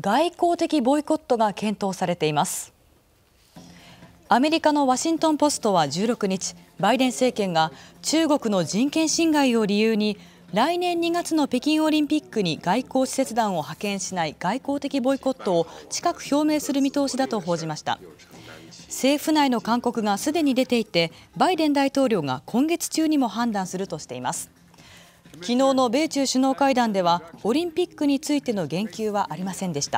外交的ボイコットが検討されていますアメリカのワシントン・ポストは16日バイデン政権が中国の人権侵害を理由に来年2月の北京オリンピックに外交使節団を派遣しない外交的ボイコットを近く表明する見通しだと報じました政府内の勧告がすでに出ていてバイデン大統領が今月中にも判断するとしています昨日の米中首脳会談ではオリンピックについての言及はありませんでした。